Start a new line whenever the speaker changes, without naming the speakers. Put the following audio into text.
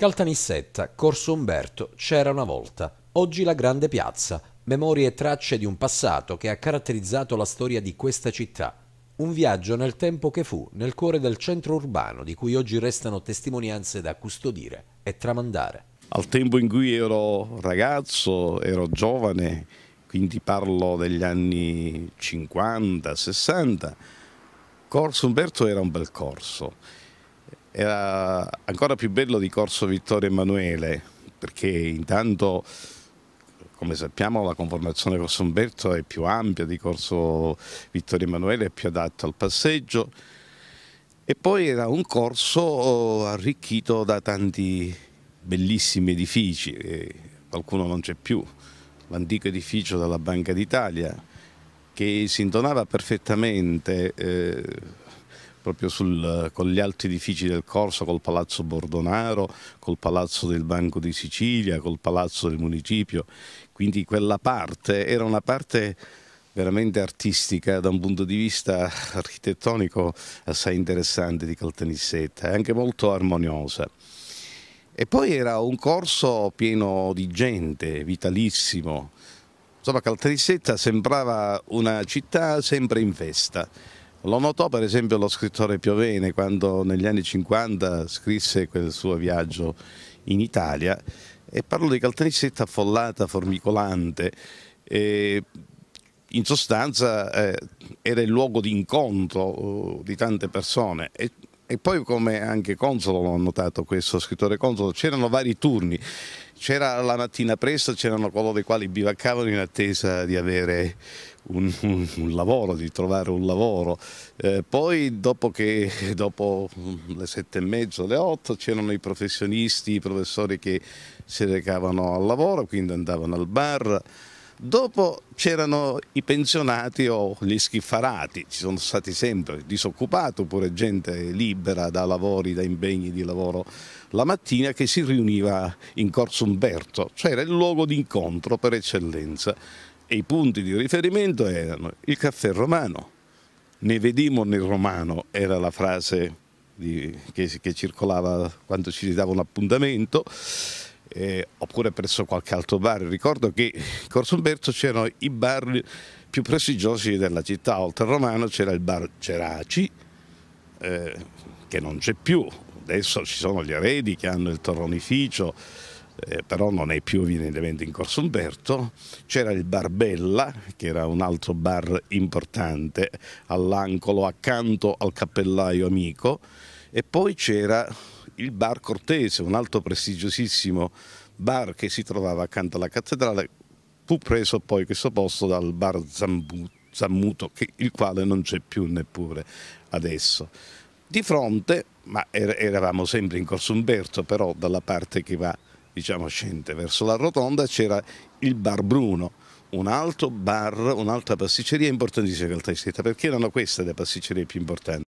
Caltanissetta, Corso Umberto, c'era una volta, oggi la grande piazza, memorie e tracce di un passato che ha caratterizzato la storia di questa città. Un viaggio nel tempo che fu, nel cuore del centro urbano, di cui oggi restano testimonianze da custodire e tramandare. Al tempo in cui ero ragazzo, ero giovane, quindi parlo degli anni 50, 60, Corso Umberto era un bel corso era ancora più bello di Corso Vittorio Emanuele, perché intanto, come sappiamo, la conformazione Corso Umberto è più ampia di Corso Vittorio Emanuele, è più adatta al passeggio, e poi era un corso oh, arricchito da tanti bellissimi edifici, qualcuno non c'è più, l'antico edificio della Banca d'Italia, che si intonava perfettamente... Eh, proprio sul, con gli altri edifici del corso, col Palazzo Bordonaro, col Palazzo del Banco di Sicilia, col Palazzo del Municipio. Quindi quella parte era una parte veramente artistica da un punto di vista architettonico assai interessante di Caltanissetta e anche molto armoniosa. E poi era un corso pieno di gente, vitalissimo. Insomma, Caltanissetta sembrava una città sempre in festa. Lo notò per esempio lo scrittore Piovene quando negli anni 50 scrisse quel suo viaggio in Italia e parlò di Caltanissetta affollata, formicolante. E in sostanza eh, era il luogo di incontro uh, di tante persone e, e poi come anche Consolo l'ho notato questo scrittore Consolo, c'erano vari turni, c'era la mattina presto, c'erano coloro i quali bivaccavano in attesa di avere un, un, un, lavoro, di trovare un lavoro. Eh, poi dopo, che, dopo le sette e mezzo, le otto, c'erano i professionisti, i professori che si recavano al lavoro, quindi andavano al bar. Dopo c'erano i pensionati o gli schiffarati, ci sono stati sempre disoccupati oppure gente libera da lavori, da impegni di lavoro la mattina che si riuniva in Corso Umberto, cioè era il luogo di incontro per eccellenza e i punti di riferimento erano il caffè romano, ne vedimo nel romano era la frase di, che, che, circolava quando ci si dava un appuntamento, eh, oppure presso qualche altro bar. Ricordo che in Corso Umberto c'erano i bar più prestigiosi della città, oltre al romano c'era il bar Ceraci, eh, che non c'è più, adesso ci sono gli eredi che hanno il torronificio, eh, però non è più evidentemente in Corso Umberto, c'era il Bar Bella, che era un altro bar importante all'Ancolo accanto al Cappellaio Amico, e poi c'era il Bar Cortese, un altro prestigiosissimo bar che si trovava accanto alla cattedrale, fu preso poi questo posto dal Bar Zammuto, il quale non c'è più neppure adesso. Di fronte, ma er-, eravamo sempre in Corso Umberto, però dalla parte che va diciamo scende verso la rotonda, c'era il Bar Bruno, un altro bar, un'altra pasticceria importantissima in realtà Caltanissetta, perché erano queste le pasticcerie più importanti.